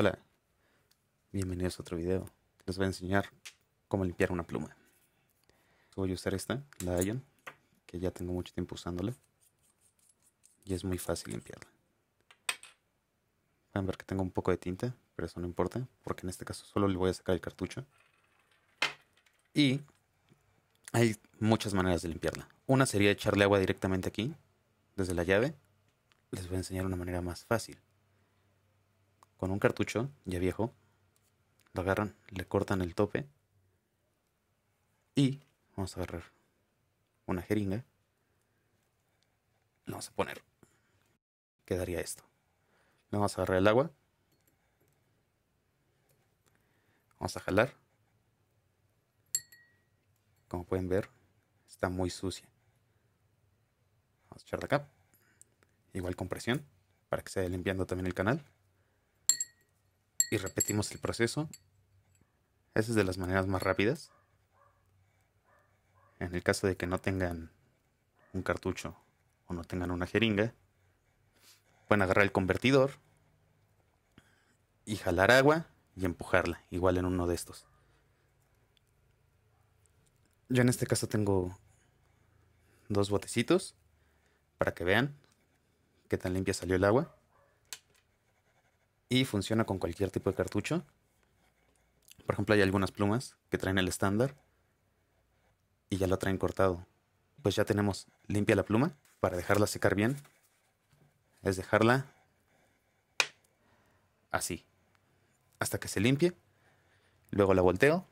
Hola, bienvenidos a otro video. Les voy a enseñar cómo limpiar una pluma. Voy a usar esta, la Ion, que ya tengo mucho tiempo usándola. Y es muy fácil limpiarla. a ver que tengo un poco de tinta, pero eso no importa, porque en este caso solo le voy a sacar el cartucho. Y hay muchas maneras de limpiarla. Una sería echarle agua directamente aquí, desde la llave. Les voy a enseñar una manera más fácil con un cartucho ya viejo, lo agarran, le cortan el tope y vamos a agarrar una jeringa, lo vamos a poner, quedaría esto. Le vamos a agarrar el agua, vamos a jalar, como pueden ver, está muy sucia. Vamos a de acá, igual con presión, para que se vaya limpiando también el canal y repetimos el proceso. Esa es de las maneras más rápidas. En el caso de que no tengan un cartucho o no tengan una jeringa, pueden agarrar el convertidor y jalar agua y empujarla, igual en uno de estos. Yo en este caso tengo dos botecitos para que vean qué tan limpia salió el agua y funciona con cualquier tipo de cartucho. Por ejemplo, hay algunas plumas que traen el estándar y ya lo traen cortado. Pues ya tenemos limpia la pluma para dejarla secar bien. Es dejarla así, hasta que se limpie. Luego la volteo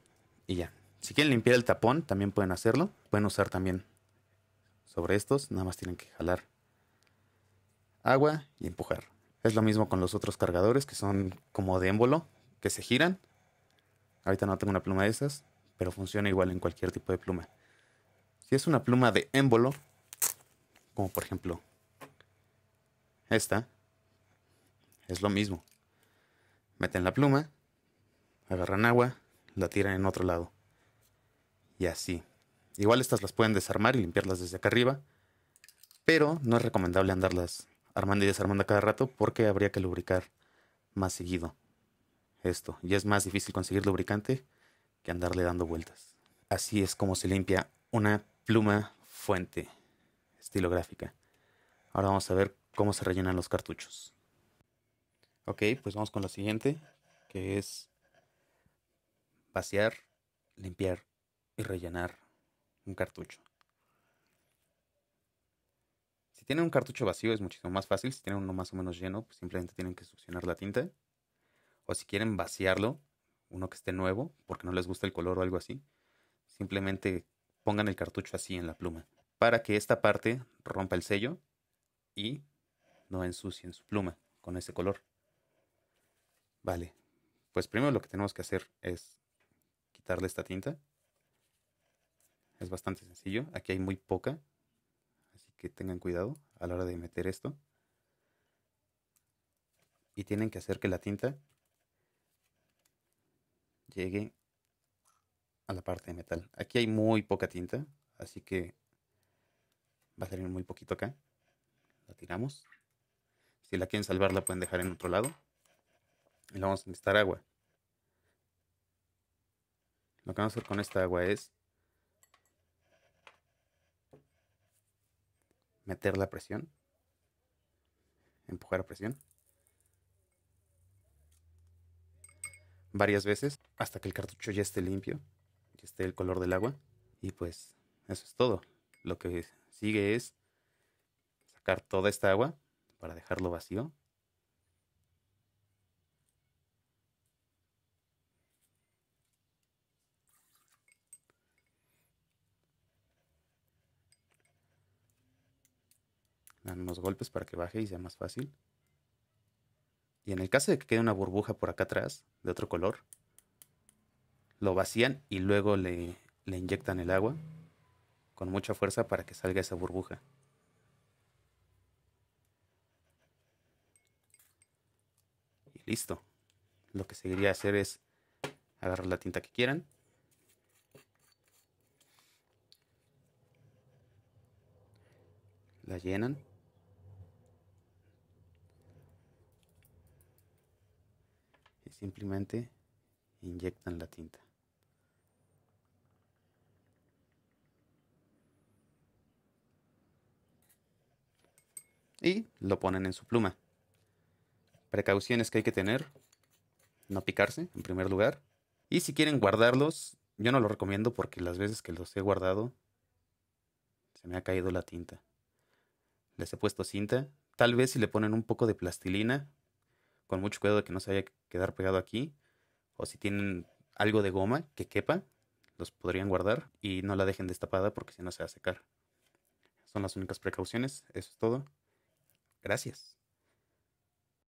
y ya. Si quieren limpiar el tapón, también pueden hacerlo. Pueden usar también sobre estos, nada más tienen que jalar agua y empujar. Es lo mismo con los otros cargadores que son como de émbolo, que se giran. Ahorita no tengo una pluma de esas, pero funciona igual en cualquier tipo de pluma. Si es una pluma de émbolo, como por ejemplo esta, es lo mismo. Meten la pluma, agarran agua, la tiran en otro lado. Y así. Igual estas las pueden desarmar y limpiarlas desde acá arriba, pero no es recomendable andarlas armando y desarmando cada rato porque habría que lubricar más seguido esto. Y es más difícil conseguir lubricante que andarle dando vueltas. Así es como se limpia una pluma fuente estilográfica. Ahora vamos a ver cómo se rellenan los cartuchos. Ok, pues vamos con lo siguiente, que es vaciar, limpiar y rellenar un cartucho tienen un cartucho vacío es muchísimo más fácil. Si tienen uno más o menos lleno, pues simplemente tienen que succionar la tinta. O si quieren vaciarlo, uno que esté nuevo, porque no les gusta el color o algo así, simplemente pongan el cartucho así en la pluma. Para que esta parte rompa el sello y no ensucien su pluma con ese color. Vale. Pues primero lo que tenemos que hacer es quitarle esta tinta. Es bastante sencillo. Aquí hay muy poca tengan cuidado a la hora de meter esto. Y tienen que hacer que la tinta llegue a la parte de metal. Aquí hay muy poca tinta, así que va a salir muy poquito acá. La tiramos. Si la quieren salvar la pueden dejar en otro lado. Y le vamos a necesitar agua. Lo que vamos a hacer con esta agua es meter la presión, empujar a presión, varias veces hasta que el cartucho ya esté limpio, ya esté el color del agua y pues eso es todo. Lo que sigue es sacar toda esta agua para dejarlo vacío dan unos golpes para que baje y sea más fácil. Y en el caso de que quede una burbuja por acá atrás, de otro color, lo vacían y luego le, inyectan el agua con mucha fuerza para que salga esa burbuja. Y listo. Lo que seguiría a hacer es agarrar la tinta que quieran. La llenan. y simplemente inyectan la tinta. Y lo ponen en su pluma. Precauciones que hay que tener. No picarse, en primer lugar. Y si quieren guardarlos, yo no lo recomiendo porque las veces que los he guardado, se me ha caído la tinta. Les he puesto cinta. Tal vez si le ponen un poco de plastilina, con mucho cuidado de que no se vaya a quedar pegado aquí. O si tienen algo de goma que quepa, los podrían guardar y no la dejen destapada porque si no se va a secar. Son las únicas precauciones, eso es todo. Gracias.